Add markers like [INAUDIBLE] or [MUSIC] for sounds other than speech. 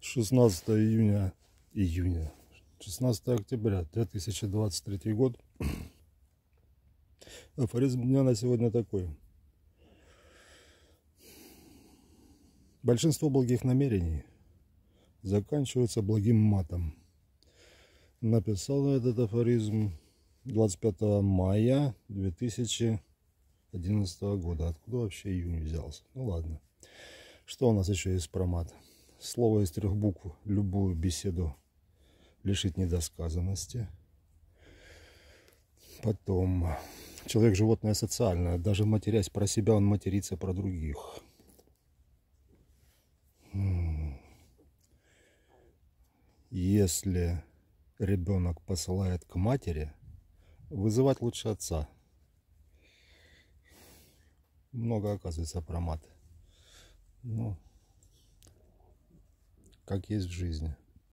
16 июня, июня, 16 октября 2023 год. [CLEARS THROAT] Афоризм дня на сегодня такой. Большинство благих намерений заканчиваются благим матом. Написал этот афоризм 25 мая 2011 года. Откуда вообще июнь взялся? Ну ладно. Что у нас еще есть про мат? слово из трех букв любую беседу лишит недосказанности. Потом, человек животное социальное. Даже матерясь про себя, он матерится про других. Если ребенок посылает к матери, вызывать лучше отца. Много оказывается про мат. Ну, как есть в жизни